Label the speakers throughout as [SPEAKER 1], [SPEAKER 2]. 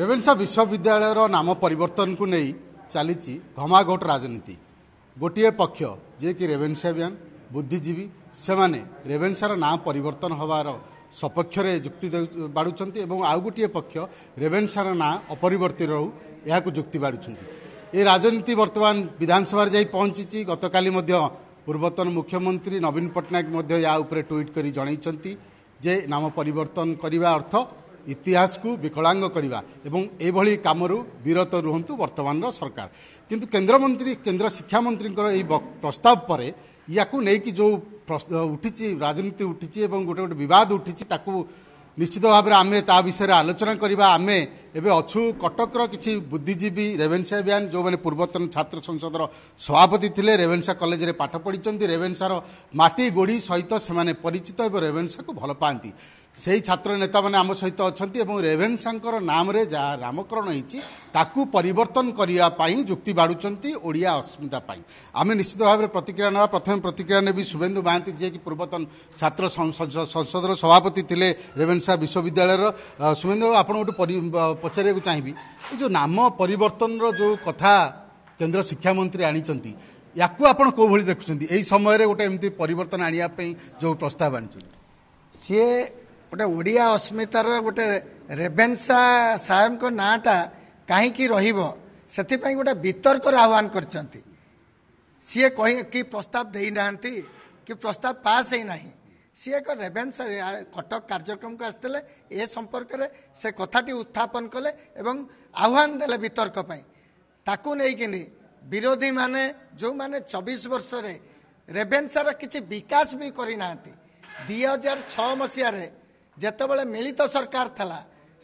[SPEAKER 1] Ravenshaw ବିଶ୍ୱବିଦ୍ୟାଳୟର ନାମ ପରିବର୍ତ୍ତନକୁ ନେଇ ଚାଲିଛି ଘମାଘୋଟ ରାଜନୀତି ଗୋଟିଏ ପକ୍ଷ ଯିଏକି ରେଭେନ୍ସାବିଆନ୍ ବୁଦ୍ଧିଜୀବୀ ସେମାନେ ରେଭେନ୍ସାର ନାଁ ପରିବର୍ତ୍ତନ ହେବାର ସପକ୍ଷରେ ଯୁକ୍ତି ବାଡ଼ୁଛନ୍ତି ଏବଂ ଆଉ ଗୋଟିଏ ପକ୍ଷ ରେଭେନ୍ସାର ନାଁ ଅପରିବର୍ତ୍ତି ରହୁ ଏହାକୁ ଯୁକ୍ତି ବାଡ଼ୁଛନ୍ତି ଏ ରାଜନୀତି ବର୍ତ୍ତମାନ ବିଧାନସଭାରେ ଯାଇ ପହଞ୍ଚିଛି ଗତକାଲି ମଧ୍ୟ ପୂର୍ବତନ ମୁଖ୍ୟମନ୍ତ୍ରୀ ନବୀନ ପଟ୍ଟନାୟକ ମଧ୍ୟ ଏହା ଉପରେ ଟ୍ୱିଟ୍ କରି ଜଣାଇଛନ୍ତି ଯେ ନାମ ପରିବର୍ତ୍ତନ କରିବା ଅର୍ଥ ଇତିହାସକୁ ବିକଳାଙ୍ଗ କରିବା ଏବଂ ଏଭଳି କାମରୁ ବିରତ ରୁହନ୍ତୁ ବର୍ତ୍ତମାନର ସରକାର କିନ୍ତୁ କେନ୍ଦ୍ରମନ୍ତ୍ରୀ କେନ୍ଦ୍ର ଶିକ୍ଷାମନ୍ତ୍ରୀଙ୍କର ଏହି ପ୍ରସ୍ତାବ ପରେ ୟାକୁ ନେଇକି ଯେଉଁ ଉଠିଛି ରାଜନୀତି ଉଠିଛି ଏବଂ ଗୋଟେ ଗୋଟେ ବିବାଦ ଉଠିଛି ତାକୁ ନିଶ୍ଚିତ ଭାବରେ ଆମେ ତା ବିଷୟରେ ଆଲୋଚନା କରିବା ଆମେ ଏବେ ଅଛୁ କଟକର କିଛି ବୁଦ୍ଧିଜୀବୀ ରେଭେନ୍ସା ବ୍ୟାନ୍ ଯେଉଁମାନେ ପୂର୍ବତନ ଛାତ୍ର ସଂସଦର ସଭାପତି ଥିଲେ ରେଭେନ୍ସା କଲେଜରେ ପାଠ ପଢ଼ିଛନ୍ତି ରେଭେନ୍ସାର ମାଟି ଗୋଡ଼ି ସହିତ ସେମାନେ ପରିଚିତ ଏବଂ ରେଭେନ୍ସାକୁ ଭଲ ପାଆନ୍ତି ସେହି ଛାତ୍ର ନେତାମାନେ ଆମ ସହିତ ଅଛନ୍ତି ଏବଂ ରେଭେନ୍ସାଙ୍କର ନାମରେ ଯାହା ନାମକରଣ ହେଇଛି ତାକୁ ପରିବର୍ତ୍ତନ କରିବା ପାଇଁ ଯୁକ୍ତି ବାଢୁଛନ୍ତି ଓଡ଼ିଆ ଅସ୍ମିତା ପାଇଁ ଆମେ ନିଶ୍ଚିତ ଭାବରେ ପ୍ରତିକ୍ରିୟା ନେବା ପ୍ରଥମେ ପ୍ରତିକ୍ରିୟା ନେବି ଶୁଭେନ୍ଦୁ ମହାନ୍ତି ଯିଏକି ପୂର୍ବତନ ଛାତ୍ର ସଂସଦର ସଭାପତି ଥିଲେ ରେଭେନ୍ସା ବିଶ୍ୱବିଦ୍ୟାଳୟର ଶୁଭେନ୍ଦୁ ବାବୁ ଆପଣ ଗୋଟେ ପଚାରିବାକୁ ଚାହିଁବି ଏ ଯେଉଁ ନାମ ପରିବର୍ତ୍ତନର ଯେଉଁ କଥା କେନ୍ଦ୍ର ଶିକ୍ଷାମନ୍ତ୍ରୀ ଆଣିଛନ୍ତି ୟାକୁ ଆପଣ କେଉଁଭଳି ଦେଖୁଛନ୍ତି ଏହି ସମୟରେ ଗୋଟେ ଏମିତି ପରିବର୍ତ୍ତନ ଆଣିବା ପାଇଁ ଯେଉଁ ପ୍ରସ୍ତାବ ଆଣିଛନ୍ତି
[SPEAKER 2] ସିଏ ଗୋଟେ ଓଡ଼ିଆ ଅସ୍ମିତାର ଗୋଟେ ରେଭେନ୍ସା ସାହେବଙ୍କ ନାଁଟା କାହିଁକି ରହିବ ସେଥିପାଇଁ ଗୋଟେ ବିତର୍କର ଆହ୍ୱାନ କରିଛନ୍ତି ସିଏ କହି କି ପ୍ରସ୍ତାବ ଦେଇନାହାନ୍ତି କି ପ୍ରସ୍ତାବ ପାସ୍ ହେଇନାହିଁ ସିଏ ଏକ ରେଭେନ୍ସା କଟକ କାର୍ଯ୍ୟକ୍ରମକୁ ଆସିଥିଲେ ଏ ସମ୍ପର୍କରେ ସେ କଥାଟି ଉତ୍ଥାପନ କଲେ ଏବଂ ଆହ୍ୱାନ ଦେଲେ ବିତର୍କ ପାଇଁ ତାକୁ ନେଇକିନି ବିରୋଧୀମାନେ ଯେଉଁମାନେ ଚବିଶ ବର୍ଷରେ ରେଭେନ୍ସାର କିଛି ବିକାଶ ବି କରିନାହାନ୍ତି ଦୁଇ ହଜାର ଛଅ ମସିହାରେ ଯେତେବେଳେ ମିଳିତ ସରକାର ଥିଲା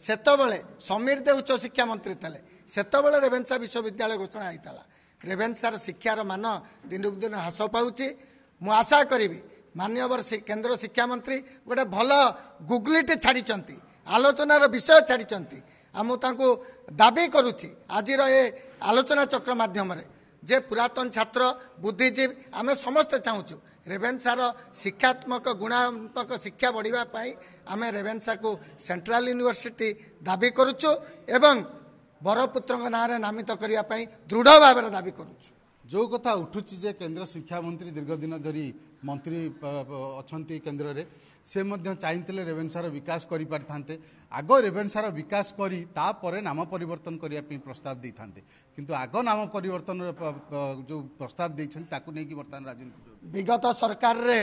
[SPEAKER 2] ସେତେବେଳେ ସମୀର ଦେ ଉଚ୍ଚ ଶିକ୍ଷାମନ୍ତ୍ରୀ ଥିଲେ ସେତେବେଳେ ରେଭେନ୍ସା ବିଶ୍ୱବିଦ୍ୟାଳୟ ଘୋଷଣା ହୋଇଥିଲା ରେଭେନ୍ସାର ଶିକ୍ଷାର ମାନ ଦିନକୁ ଦିନ ହ୍ରାସ ପାଉଛି ମୁଁ ଆଶା କରିବି ମାନ୍ୟବର କେନ୍ଦ୍ର ଶିକ୍ଷାମନ୍ତ୍ରୀ ଗୋଟେ ଭଲ ଗୁଗୁଲିଟେ ଛାଡ଼ିଛନ୍ତି ଆଲୋଚନାର ବିଷୟ ଛାଡ଼ିଛନ୍ତି ଆଉ ମୁଁ ତାଙ୍କୁ ଦାବି କରୁଛି ଆଜିର ଏ ଆଲୋଚନା ଚକ୍ର ମାଧ୍ୟମରେ ଯେ ପୁରାତନ ଛାତ୍ର ବୁଦ୍ଧିଜୀବୀ ଆମେ ସମସ୍ତେ ଚାହୁଁଛୁ ରେଭେନ୍ସାର ଶିକ୍ଷାତ୍ମକ ଗୁଣାତ୍ମକ ଶିକ୍ଷା ବଢ଼ିବା ପାଇଁ ଆମେ ରେଭେନ୍ସାକୁ ସେଣ୍ଟ୍ରାଲ ୟୁନିଭର୍ସିଟି ଦାବି କରୁଛୁ ଏବଂ ବରପୁତ୍ରଙ୍କ ନାଁରେ ନାମିତ କରିବା ପାଇଁ ଦୃଢ଼ ଭାବରେ ଦାବି କରୁଛୁ ଯେଉଁ କଥା
[SPEAKER 1] ଉଠୁଛି ଯେ କେନ୍ଦ୍ର ଶିକ୍ଷାମନ୍ତ୍ରୀ ଦୀର୍ଘ ଦିନ ଧରି ମନ୍ତ୍ରୀ ଅଛନ୍ତି କେନ୍ଦ୍ରରେ ସେ ମଧ୍ୟ ଚାହିଁଥିଲେ ରେଭେନ୍ସାର ବିକାଶ କରିପାରିଥାନ୍ତେ ଆଗ ରେଭେନ୍ସାର ବିକାଶ କରି ତାପରେ ନାମ ପରିବର୍ତ୍ତନ କରିବା ପାଇଁ ପ୍ରସ୍ତାବ ଦେଇଥାନ୍ତେ କିନ୍ତୁ ଆଗ ନାମ ପରିବର୍ତ୍ତନର ଯେଉଁ
[SPEAKER 2] ପ୍ରସ୍ତାବ ଦେଇଛନ୍ତି ତାକୁ ନେଇକି ବର୍ତ୍ତମାନ ରାଜନୀତି ବିଗତ ସରକାରରେ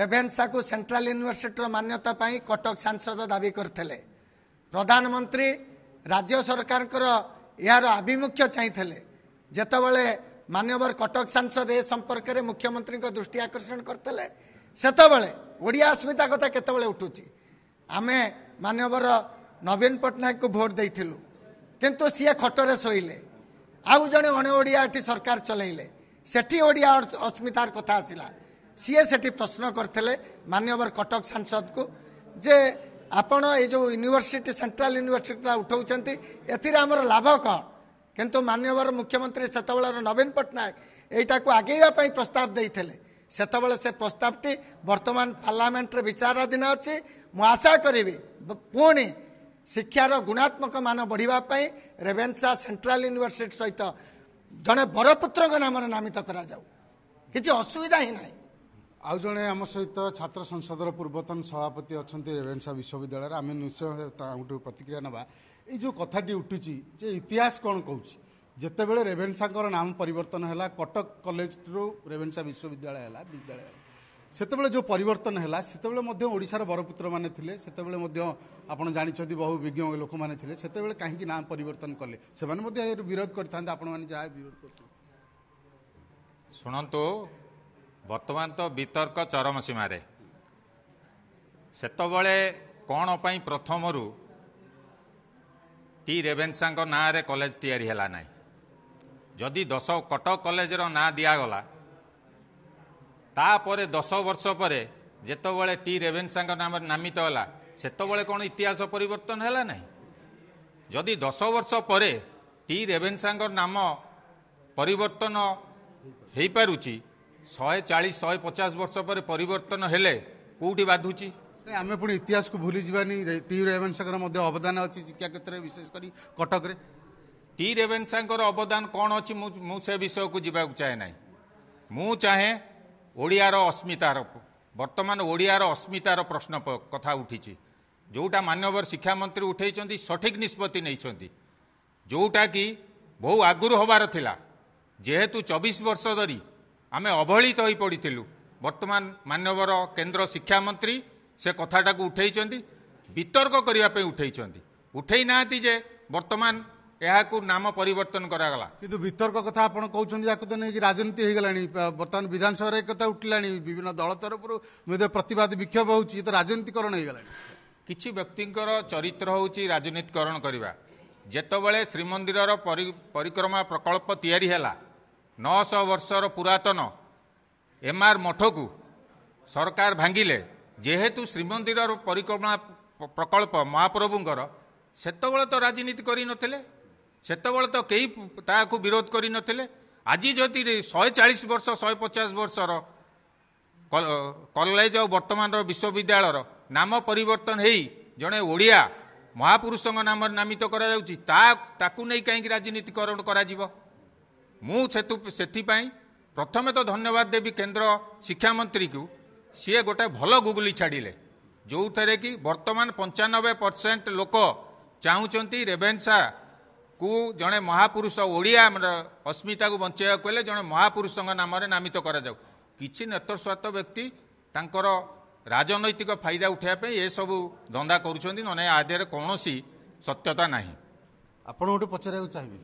[SPEAKER 2] ରେଭେନ୍ସାକୁ ସେଣ୍ଟ୍ରାଲ ୟୁନିଭର୍ସିଟିର ମାନ୍ୟତା ପାଇଁ କଟକ ସାଂସଦ ଦାବି କରିଥିଲେ ପ୍ରଧାନମନ୍ତ୍ରୀ ରାଜ୍ୟ ସରକାରଙ୍କର ଏହାର ଆଭିମୁଖ୍ୟ ଚାହିଁଥିଲେ ଯେତେବେଳେ ମାନ୍ୟବର କଟକ ସାଂସଦ ଏ ସମ୍ପର୍କରେ ମୁଖ୍ୟମନ୍ତ୍ରୀଙ୍କ ଦୃଷ୍ଟି ଆକର୍ଷଣ କରିଥିଲେ ସେତେବେଳେ ଓଡ଼ିଆ ଅସ୍ମିତା କଥା କେତେବେଳେ ଉଠୁଛି ଆମେ ମାନ୍ୟବର ନବୀନ ପଟ୍ଟନାୟକଙ୍କୁ ଭୋଟ ଦେଇଥିଲୁ କିନ୍ତୁ ସିଏ ଖଟରେ ଶୋଇଲେ ଆଉ ଜଣେ ଅଣ ଓଡ଼ିଆ ଏଠି ସରକାର ଚଲେଇଲେ ସେଠି ଓଡ଼ିଆ ଅସ୍ମିତାର କଥା ଆସିଲା ସିଏ ସେଠି ପ୍ରଶ୍ନ କରିଥିଲେ ମାନ୍ୟବର କଟକ ସାଂସଦକୁ ଯେ ଆପଣ ଏ ଯେଉଁ ୟୁନିଭର୍ସିଟି ସେଣ୍ଟ୍ରାଲ ୟୁନିଭର୍ସିଟି ଉଠାଉଛନ୍ତି ଏଥିରେ ଆମର ଲାଭ କ'ଣ କିନ୍ତୁ ମାନ୍ୟବର ମୁଖ୍ୟମନ୍ତ୍ରୀ ସେତେବେଳର ନବୀନ ପଟ୍ଟନାୟକ ଏଇଟାକୁ ଆଗେଇବା ପାଇଁ ପ୍ରସ୍ତାବ ଦେଇଥିଲେ ସେତେବେଳେ ସେ ପ୍ରସ୍ତାବଟି ବର୍ତ୍ତମାନ ପାର୍ଲାମେଣ୍ଟରେ ବିଚାରାଧୀନ ଅଛି ମୁଁ ଆଶା କରିବି ପୁଣି ଶିକ୍ଷାର ଗୁଣାତ୍ମକ ମାନ ବଢ଼ିବା ପାଇଁ ରେଭେନ୍ସା ସେଣ୍ଟ୍ରାଲ ୟୁନିଭର୍ସିଟି ସହିତ ଜଣେ ବରପୁତ୍ରଙ୍କ ନାମରେ ନାମିତ କରାଯାଉ କିଛି ଅସୁବିଧା ହିଁ ନାହିଁ ଆଉ ଜଣେ ଆମ ସହିତ
[SPEAKER 1] ଛାତ୍ର ସଂସଦର ପୂର୍ବତନ ସଭାପତି ଅଛନ୍ତି ରେଭେନ୍ସା ବିଶ୍ୱବିଦ୍ୟାଳୟରେ ଆମେ ନିଶ୍ଚୟ ତାଙ୍କଠୁ ପ୍ରତିକ୍ରିୟା ନେବା ଏଇ ଯେଉଁ କଥାଟି ଉଠୁଛି ଯେ ଇତିହାସ କ'ଣ କହୁଛି ଯେତେବେଳେ ରେଭେନ୍ସାଙ୍କର ନାମ ପରିବର୍ତ୍ତନ ହେଲା କଟକ କଲେଜରୁ ରେଭେନ୍ସା ବିଶ୍ୱବିଦ୍ୟାଳୟ ହେଲା ବିଦ୍ୟାଳୟ ହେଲା ସେତେବେଳେ ଯେଉଁ ପରିବର୍ତ୍ତନ ହେଲା ସେତେବେଳେ ମଧ୍ୟ ଓଡ଼ିଶାର ବରପୁତ୍ରମାନେ ଥିଲେ ସେତେବେଳେ ମଧ୍ୟ ଆପଣ ଜାଣିଛନ୍ତି ବହୁ ବିଜ୍ଞ ଲୋକମାନେ ଥିଲେ ସେତେବେଳେ କାହିଁକି ନାଁ ପରିବର୍ତ୍ତନ କଲେ ସେମାନେ ମଧ୍ୟ ବିରୋଧ କରିଥାନ୍ତେ ଆପଣମାନେ ଯାହା ବିରୋଧ କରୁଛନ୍ତି
[SPEAKER 3] ଶୁଣନ୍ତୁ ବର୍ତ୍ତମାନ ତ ବିତର୍କ ଚରମ ସୀମାରେ ସେତେବେଳେ କ'ଣ ପାଇଁ ପ୍ରଥମରୁ ଟି ରେଭେନ୍ସାଙ୍କ ନାଁରେ କଲେଜ ତିଆରି ହେଲା ନାହିଁ ଯଦି ଦଶ କଟକ କଲେଜର ନାଁ ଦିଆଗଲା ତାପରେ ଦଶ ବର୍ଷ ପରେ ଯେତେବେଳେ ଟି ରେଭେନ୍ସାଙ୍କ ନାମରେ ନାମିତ ହେଲା ସେତେବେଳେ କ'ଣ ଇତିହାସ ପରିବର୍ତ୍ତନ ହେଲା ନାହିଁ ଯଦି ଦଶ ବର୍ଷ ପରେ ଟି ରେଭେନ୍ସାଙ୍କ ନାମ ପରିବର୍ତ୍ତନ ହୋଇପାରୁଛି ଶହେ ଚାଳିଶ ଶହେ ପଚାଶ ବର୍ଷ ପରେ ପରିବର୍ତ୍ତନ ହେଲେ କେଉଁଠି ବାଧୁଛି
[SPEAKER 1] ଆମେ ପୁଣି ଇତିହାସକୁ ଭୁଲି ଯିବାନି ଟି ସାଙ୍କର ମଧ୍ୟ ଅବଦାନ ଅଛି ଶିକ୍ଷା
[SPEAKER 3] କ୍ଷେତ୍ରରେ ବିଶେଷ କରି କଟକରେ ଟି ରେବେନ୍ ସାଙ୍କର ଅବଦାନ କ'ଣ ଅଛି ମୁଁ ମୁଁ ସେ ବିଷୟକୁ ଯିବାକୁ ଚାହେଁ ନାହିଁ ମୁଁ ଚାହେଁ ଓଡ଼ିଆର ଅସ୍ମିତାର ବର୍ତ୍ତମାନ ଓଡ଼ିଆର ଅସ୍ମିତାର ପ୍ରଶ୍ନ କଥା ଉଠିଛି ଯେଉଁଟା ମାନ୍ୟବର ଶିକ୍ଷାମନ୍ତ୍ରୀ ଉଠାଇଛନ୍ତି ସଠିକ୍ ନିଷ୍ପତ୍ତି ନେଇଛନ୍ତି ଯେଉଁଟାକି ବହୁ ଆଗରୁ ହେବାର ଥିଲା ଯେହେତୁ ଚବିଶ ବର୍ଷ ଧରି ଆମେ ଅବହେଳିତ ହୋଇ ପଡ଼ିଥିଲୁ ବର୍ତ୍ତମାନ ମାନ୍ୟବର କେନ୍ଦ୍ର ଶିକ୍ଷାମନ୍ତ୍ରୀ ସେ କଥାଟାକୁ ଉଠାଇଛନ୍ତି ବିତର୍କ କରିବା ପାଇଁ ଉଠାଇଛନ୍ତି ଉଠାଇ ନାହାନ୍ତି ଯେ ବର୍ତ୍ତମାନ ଏହାକୁ ନାମ ପରିବର୍ତ୍ତନ କରାଗଲା
[SPEAKER 1] କିନ୍ତୁ ବିତର୍କ କଥା ଆପଣ କହୁଛନ୍ତି ଯାହାକୁ ତ ନେଇକି ରାଜନୀତି ହୋଇଗଲାଣି ବର୍ତ୍ତମାନ ବିଧାନସଭାରେ ଏକଥା ଉଠିଲାଣି ବିଭିନ୍ନ ଦଳ ତରଫରୁ ମଧ୍ୟ
[SPEAKER 3] ପ୍ରତିବାଦ ବିକ୍ଷୋଭ ହେଉଛି ଏ ତ ରାଜନୀତିକରଣ ହୋଇଗଲାଣି କିଛି ବ୍ୟକ୍ତିଙ୍କର ଚରିତ୍ର ହେଉଛି ରାଜନୀତିକରଣ କରିବା ଯେତେବେଳେ ଶ୍ରୀମନ୍ଦିରର ପରିକ୍ରମା ପ୍ରକଳ୍ପ ତିଆରି ହେଲା ନଅଶହ ବର୍ଷର ପୁରାତନ ଏମ୍ଆର୍ ମଠକୁ ସରକାର ଭାଙ୍ଗିଲେ ଯେହେତୁ ଶ୍ରୀମନ୍ଦିରର ପରିକଳ୍ପନା ପ୍ରକଳ୍ପ ମହାପ୍ରଭୁଙ୍କର ସେତେବେଳେ ତ ରାଜନୀତି କରିନଥିଲେ ସେତେବେଳେ ତ କେହି ତାହାକୁ ବିରୋଧ କରିନଥିଲେ ଆଜି ଯଦି ଶହେ ଚାଳିଶ ବର୍ଷ ଶହେ ପଚାଶ ବର୍ଷର କଲେଜ ଆଉ ବର୍ତ୍ତମାନର ବିଶ୍ୱବିଦ୍ୟାଳୟର ନାମ ପରିବର୍ତ୍ତନ ହେଇ ଜଣେ ଓଡ଼ିଆ ମହାପୁରୁଷଙ୍କ ନାମରେ ନାମିତ କରାଯାଉଛି ତା ତାକୁ ନେଇ କାହିଁକି ରାଜନୀତିକରଣ କରାଯିବ ମୁଁ ସେତୁ ସେଥିପାଇଁ ପ୍ରଥମେ ତ ଧନ୍ୟବାଦ ଦେବି କେନ୍ଦ୍ର ଶିକ୍ଷାମନ୍ତ୍ରୀକୁ ସିଏ ଗୋଟେ ଭଲ ଗୁଗୁଲି ଛାଡ଼ିଲେ ଯେଉଁଥିରେ କି ବର୍ତ୍ତମାନ ପଞ୍ଚାନବେ ପରସେଣ୍ଟ ଲୋକ ଚାହୁଁଛନ୍ତି ରେଭେନ୍ସାକୁ ଜଣେ ମହାପୁରୁଷ ଓଡ଼ିଆ ଆମର ଅସ୍ମିତାକୁ ବଞ୍ଚାଇବାକୁ ହେଲେ ଜଣେ ମହାପୁରୁଷଙ୍କ ନାମରେ ନାମିତ କରାଯାଉ କିଛି ନେତୃସ୍ୱାର୍ଥ ବ୍ୟକ୍ତି ତାଙ୍କର ରାଜନୈତିକ ଫାଇଦା ଉଠାଇବା ପାଇଁ ଏସବୁ ଧନ୍ଦା କରୁଛନ୍ତି ନହେଲେ ଆଦେହରେ କୌଣସି ସତ୍ୟତା ନାହିଁ
[SPEAKER 1] ଆପଣ ଗୋଟେ ପଚାରିବାକୁ ଚାହିଁବେ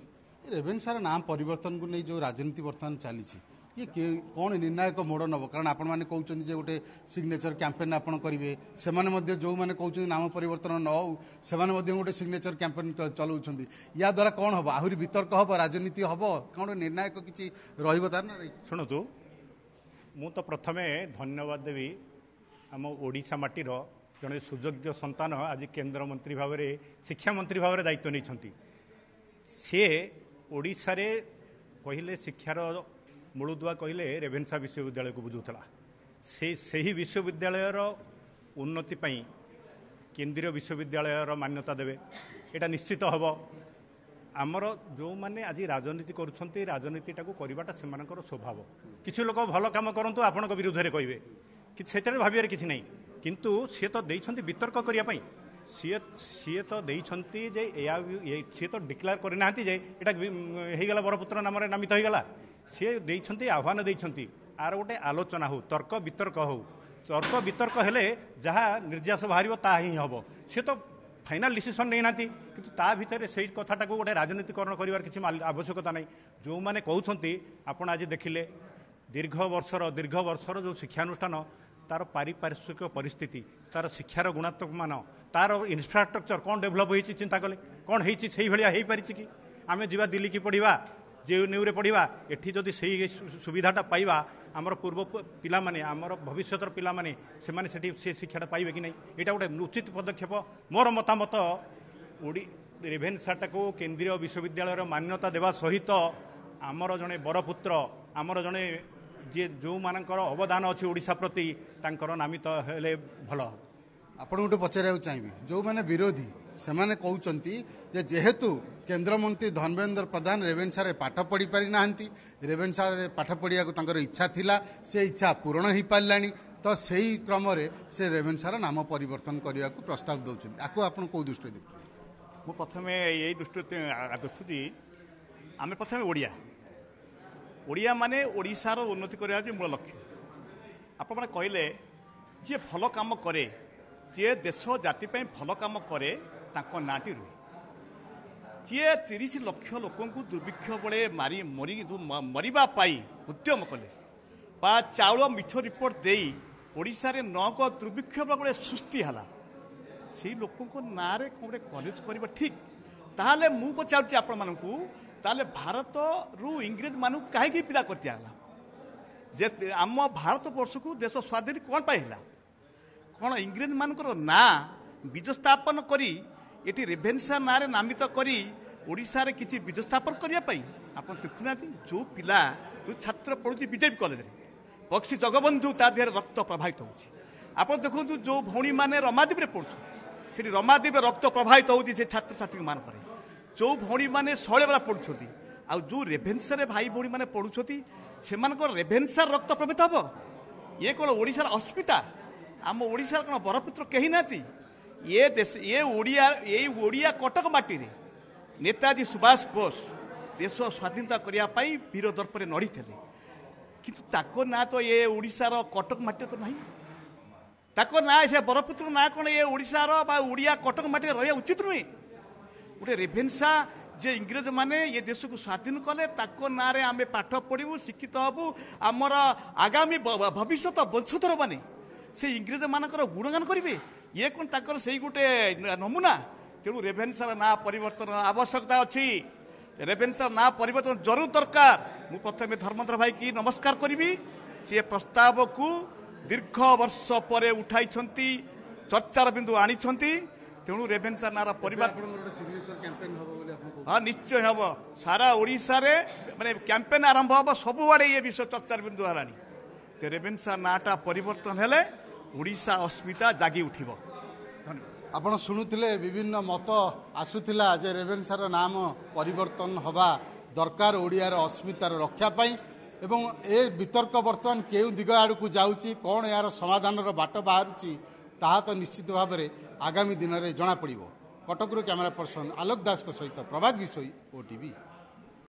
[SPEAKER 1] ରେଭେନ୍ସ ସାର୍ ନାଁ ପରିବର୍ତ୍ତନକୁ ନେଇ ଯେଉଁ ରାଜନୀତି ବର୍ତ୍ତମାନ ଚାଲିଛି ଇଏ କିଏ କ'ଣ ନିର୍ଣ୍ଣାୟକ ମୋଡ଼ ନେବ କାରଣ ଆପଣମାନେ କହୁଛନ୍ତି ଯେ ଗୋଟେ ସିଗ୍ନେଚର୍ କ୍ୟାମ୍ପେନ୍ ଆପଣ କରିବେ ସେମାନେ ମଧ୍ୟ ଯେଉଁମାନେ କହୁଛନ୍ତି ନାମ ପରିବର୍ତ୍ତନ ନ ହେଉ ସେମାନେ ମଧ୍ୟ ଗୋଟେ ସିଗ୍ନେଚର୍ କ୍ୟାମ୍ପେନ୍ ଚଲାଉଛନ୍ତି ୟାଦ୍ୱାରା କ'ଣ ହେବ ଆହୁରି ବିତର୍କ ହେବ ରାଜନୀତି ହେବ କ'ଣ ନିର୍ଣ୍ଣାୟକ କିଛି
[SPEAKER 4] ରହିବ ତାର ନା ଶୁଣନ୍ତୁ ମୁଁ ତ ପ୍ରଥମେ ଧନ୍ୟବାଦ ଦେବି ଆମ ଓଡ଼ିଶା ମାଟିର ଜଣେ ସୁଯୋଗ୍ୟ ସନ୍ତାନ ଆଜି କେନ୍ଦ୍ରମନ୍ତ୍ରୀ ଭାବରେ ଶିକ୍ଷାମନ୍ତ୍ରୀ ଭାବରେ ଦାୟିତ୍ୱ ନେଇଛନ୍ତି ସିଏ ଓଡ଼ିଶାରେ କହିଲେ ଶିକ୍ଷାର ମୂଳଦୁଆ କହିଲେ ରେଭେନ୍ସା ବିଶ୍ୱବିଦ୍ୟାଳୟକୁ ବୁଝୁଥିଲା ସେ ସେହି ବିଶ୍ୱବିଦ୍ୟାଳୟର ଉନ୍ନତି ପାଇଁ କେନ୍ଦ୍ରୀୟ ବିଶ୍ୱବିଦ୍ୟାଳୟର ମାନ୍ୟତା ଦେବେ ଏଇଟା ନିଶ୍ଚିତ ହେବ ଆମର ଯେଉଁମାନେ ଆଜି ରାଜନୀତି କରୁଛନ୍ତି ରାଜନୀତିଟାକୁ କରିବାଟା ସେମାନଙ୍କର ସ୍ୱଭାବ କିଛି ଲୋକ ଭଲ କାମ କରନ୍ତୁ ଆପଣଙ୍କ ବିରୁଦ୍ଧରେ କହିବେ କି ସେଥିରେ ଭାବିବାରେ କିଛି ନାହିଁ କିନ୍ତୁ ସିଏ ତ ଦେଇଛନ୍ତି ବିତର୍କ କରିବା ପାଇଁ ସିଏ ସିଏ ତ ଦେଇଛନ୍ତି ଯେ ଏହା ସିଏ ତ ଡିକ୍ଲେୟାର କରିନାହାନ୍ତି ଯେ ଏଇଟା ହେଇଗଲା ବରପୁତ୍ର ନାମରେ ନାମିତ ହେଇଗଲା ସିଏ ଦେଇଛନ୍ତି ଆହ୍ୱାନ ଦେଇଛନ୍ତି ଆର ଗୋଟେ ଆଲୋଚନା ହଉ ତର୍କ ବିତର୍କ ହେଉ ତର୍କ ବିତର୍କ ହେଲେ ଯାହା ନିର୍ଯାସ ବାହାରିବ ତାହା ହିଁ ହେବ ସିଏ ତ ফাইনাল ଡିସିସନ୍ ନେଇନାହାନ୍ତି କିନ୍ତୁ ତା ଭିତରେ ସେଇ କଥାଟାକୁ ଗୋଟେ ରାଜନୀତିକରଣ କରିବାର କିଛି ଆବଶ୍ୟକତା ନାହିଁ ଯେଉଁମାନେ କହୁଛନ୍ତି ଆପଣ ଆଜି ଦେଖିଲେ ଦୀର୍ଘ ବର୍ଷର ଦୀର୍ଘ ବର୍ଷର ଯେଉଁ ଶିକ୍ଷାନୁଷ୍ଠାନ তার পারিপার্শ্বিক পরিস্থিতি তার শিক্ষার গুণাত্মক মান তার ইনফ্রাস্ট্রকচর কোণ ডেভেলপ হয়েছে চিন্তা কলে কোণ হয়েছে সেইভাবে হয়েপারিছি কি আমি যা দিল্লিকি পড়া জেএনইউরে পড়া এটি যদি সেই সুবিধাটা পাইবা আমার পূর্ব পিলামানে আমার ভবিষ্যতর পিলামানে সেমানে সেটি সে শিক্ষাটা পাইবে কি না এটা গোটে উচিত পদক্ষেপ মোর মতামত ওড়ি রেভেনসাটাকে কেন্দ্রীয় বিশ্ববিদ্যালয়ের মান্যতা দেওয়া সহিত আমার জনে বরপুত্র আমার জনে ଯିଏ ଯେଉଁମାନଙ୍କର ଅବଦାନ ଅଛି ଓଡ଼ିଶା ପ୍ରତି ତାଙ୍କର ନାମିତ ହେଲେ ଭଲ ହେବ
[SPEAKER 1] ଆପଣଙ୍କୁ ଗୋଟେ ପଚାରିବାକୁ ଚାହିଁବି ଯେଉଁମାନେ ବିରୋଧୀ ସେମାନେ କହୁଛନ୍ତି ଯେ ଯେହେତୁ କେନ୍ଦ୍ରମନ୍ତ୍ରୀ ଧର୍ମେନ୍ଦ୍ର ପ୍ରଧାନ ରେଭେନ୍ସାରେ ପାଠ ପଢ଼ିପାରି ନାହାନ୍ତି ରେଭେନ୍ସାରେ ପାଠ ପଢ଼ିବାକୁ ତାଙ୍କର ଇଚ୍ଛା ଥିଲା ସେ ଇଚ୍ଛା ପୂରଣ ହୋଇପାରିଲାଣି ତ ସେହି କ୍ରମରେ ସେ ରେଭେନ୍ସାର ନାମ ପରିବର୍ତ୍ତନ କରିବାକୁ ପ୍ରସ୍ତାବ ଦେଉଛନ୍ତି ଆକୁ ଆପଣ କେଉଁ ଦୃଷ୍ଟିରେ ଦେଖୁଛନ୍ତି ମୁଁ
[SPEAKER 5] ପ୍ରଥମେ ଏଇ ଦୃଷ୍ଟିରୁ ଦେଖୁଛି ଆମେ ପ୍ରଥମେ ଓଡ଼ିଆ ଓଡ଼ିଆ ମାନେ ଓଡ଼ିଶାର ଉନ୍ନତି କରିବା ହେଉଛି ମୂଳ ଲକ୍ଷ୍ୟ ଆପଣମାନେ କହିଲେ ଯିଏ ଭଲ କାମ କରେ ଯିଏ ଦେଶ ଜାତି ପାଇଁ ଭଲ କାମ କରେ ତାଙ୍କ ନାଁଟି ରୁହେ ଯିଏ ତିରିଶ ଲକ୍ଷ ଲୋକଙ୍କୁ ଦୁର୍ଭିକ୍ଷ ବେଳେ ମାରି ମରି ମରିବା ପାଇଁ ଉଦ୍ୟମ କଲେ ବା ଚାଉଳ ମିଛ ରିପୋର୍ଟ ଦେଇ ଓଡ଼ିଶାରେ ନଅକ ଦୁର୍ଭିକ୍ଷ ବେଳେ ସୃଷ୍ଟି ହେଲା ସେଇ ଲୋକଙ୍କ ନାଁରେ କ'ଣ କଲେଜ କରିବା ଠିକ୍ ତାହେଲେ ମୁଁ ପଚାରୁଛି ଆପଣମାନଙ୍କୁ ତାହେଲେ ଭାରତରୁ ଇଂରେଜମାନଙ୍କୁ କାହିଁକି ବିଦା କରିଦିଆଗଲା ଯେ ଆମ ଭାରତବର୍ଷକୁ ଦେଶ ସ୍ୱାଧୀନ କ'ଣ ପାଇଁ ହେଲା କ'ଣ ଇଂରେଜମାନଙ୍କର ନାଁ ବିଜସ୍ଥାପନ କରି ଏଠି ରେଭେନ୍ସା ନାଁରେ ନାମିତ କରି ଓଡ଼ିଶାରେ କିଛି ବିଜସ୍ଥାପନ କରିବା ପାଇଁ ଆପଣ ଦେଖୁନାହାନ୍ତି ଯେଉଁ ପିଲା ଯେଉଁ ଛାତ୍ର ପଢ଼ୁଛି ବିଜେପି କଲେଜରେ ବକ୍ସି ଜଗବନ୍ଧୁ ତା ଦେହରେ ରକ୍ତ ପ୍ରବାହିତ ହେଉଛି ଆପଣ ଦେଖନ୍ତୁ ଯେଉଁ ଭଉଣୀମାନେ ରମାଦୀପରେ ପଢ଼ୁଛନ୍ତି ସେଠି ରମାଦୀପରେ ରକ୍ତ ପ୍ରବାହିତ ହେଉଛି ସେ ଛାତ୍ରଛାତ୍ରୀମାନଙ୍କରେ ଯେଉଁ ଭଉଣୀମାନେ ଶୈଳବେଳା ବେଳା ପଢ଼ୁଛନ୍ତି ଆଉ ଯେଉଁ ରେଭେନ୍ସାରେ ଭାଇ ଭଉଣୀମାନେ ପଢ଼ୁଛନ୍ତି ସେମାନଙ୍କର ରେଭେନ୍ସାର ରକ୍ତ ପ୍ରମିତ ହେବ ଇଏ କ'ଣ ଓଡ଼ିଶାର ଅସ୍ମିତା ଆମ ଓଡ଼ିଶାର କ'ଣ ବରପୁତ୍ର କେହି ନାହାନ୍ତି ଏ ଦେଶ ଏ ଓଡ଼ିଆ ଏଇ ଓଡ଼ିଆ କଟକ ମାଟିରେ ନେତାଜୀ ସୁଭାଷ ବୋଷ ଦେଶ ସ୍ୱାଧୀନତା କରିବା ପାଇଁ ବୀର ଦର୍ପରେ ନଡ଼ିଥିଲେ କିନ୍ତୁ ତାଙ୍କ ନାଁ ତ ଏ ଓଡ଼ିଶାର କଟକ ମାଟିରେ ତ ନାହିଁ ତାଙ୍କ ନାଁ ସେ ବରପୁତ୍ର ନାଁ କ'ଣ ଏ ଓଡ଼ିଶାର ବା ଓଡ଼ିଆ କଟକ ମାଟିରେ ରହିବା ଉଚିତ ନୁହେଁ ଗୋଟେ ରେଭେନ୍ସା ଯେ ଇଂରେଜମାନେ ଏ ଦେଶକୁ ସ୍ୱାଧୀନ କଲେ ତାଙ୍କ ନାଁରେ ଆମେ ପାଠ ପଢ଼ିବୁ ଶିକ୍ଷିତ ହେବୁ ଆମର ଆଗାମୀ ଭବିଷ୍ୟତ ମାନେ ସେ ଇଂରେଜମାନଙ୍କର ଗୁଣଗାନ କରିବେ ଇଏ କ'ଣ ତାଙ୍କର ସେଇ ଗୋଟେ ନମୁନା ତେଣୁ ରେଭେନ୍ସାର ନାଁ ପରିବର୍ତ୍ତନ ଆବଶ୍ୟକତା ଅଛି ରେଭେନ୍ସାର ନାଁ ପରିବର୍ତ୍ତନ ଜରୁର ଦରକାର ମୁଁ ପ୍ରଥମେ ଧର୍ମେନ୍ଦ୍ର ଭାଇକି ନମସ୍କାର କରିବି ସିଏ ପ୍ରସ୍ତାବକୁ ଦୀର୍ଘ ବର୍ଷ ପରେ ଉଠାଇଛନ୍ତି ଚର୍ଚ୍ଚାର ବିନ୍ଦୁ ଆଣିଛନ୍ତି তেণু ରେଭେନ୍ସାନାର ପରିବାର ହଁ ନିଶ୍ଚୟ ହେବ ସାରା ଓଡ଼ିଶାରେ ମାନେ କ୍ୟାମ୍ପେନ୍ ଆରମ୍ଭ ହେବ ସବୁଆଡ଼େ ଇଏ ବିଷୟ ଚର୍ଚ୍ଚାର ବିନ୍ଦୁ ହେଲାଣି ଯେ ରେଭେନ୍ସା ନାଁଟା ପରିବର୍ତ୍ତନ ହେଲେ ଓଡ଼ିଶା ଅସ୍ମିତା ଜାଗି ଉଠିବ ଆପଣ ଶୁଣୁଥିଲେ ବିଭିନ୍ନ ମତ ଆସୁଥିଲା
[SPEAKER 1] ଯେ ରେଭେନ୍ସାର ନାମ ପରିବର୍ତ୍ତନ ହେବା ଦରକାର ଓଡ଼ିଆର ଅସ୍ମିତାର ରକ୍ଷା ପାଇଁ ଏବଂ ଏ ବିତର୍କ ବର୍ତ୍ତମାନ କେଉଁ ଦିଗ ଆଡ଼କୁ ଯାଉଛି କ'ଣ ଏହାର ସମାଧାନର ବାଟ ବାହାରୁଛି ତାହା ତ ନିଶ୍ଚିତ ଭାବରେ ଆଗାମୀ ଦିନରେ ଜଣାପଡ଼ିବ କଟକରୁ କ୍ୟାମେରା ପର୍ସନ୍ ଆଲୋକ ଦାସଙ୍କ ସହିତ ପ୍ରଭାତ ବିଷୋଇ ଓଟିଭି